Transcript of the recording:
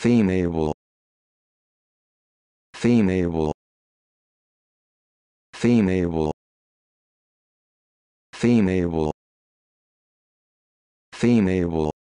female female female female female